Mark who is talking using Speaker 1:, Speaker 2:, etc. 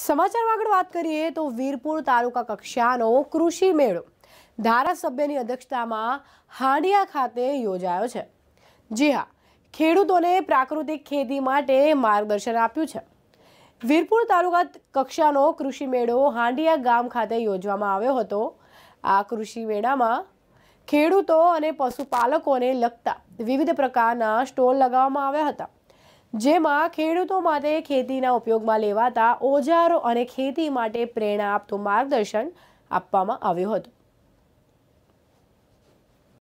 Speaker 1: સમાચારમાં આગળ વાત કરીએ તો વીરપુર તાલુકા કક્ષાનો કૃષિ મેળો ધારાસભ્યની અધ્યક્ષતામાં હાંડિયા ખાતે યોજાયો છે જી હા ખેડૂતોને પ્રાકૃતિક ખેતી માટે માર્ગદર્શન આપ્યું છે વીરપુર તાલુકા કક્ષાનો કૃષિ મેળો હાંડિયા ગામ ખાતે યોજવામાં આવ્યો હતો આ કૃષિ મેળામાં ખેડૂતો અને પશુપાલકોને લગતા વિવિધ પ્રકારના સ્ટોલ લગાવવામાં આવ્યા હતા જેમાં ખેડૂતો માટે ખેતીના ઉપયોગમાં લેવાતા ઓજારો અને ખેતી માટે પ્રેરણા આપતું માર્ગદર્શન આપવામાં આવ્યું હતું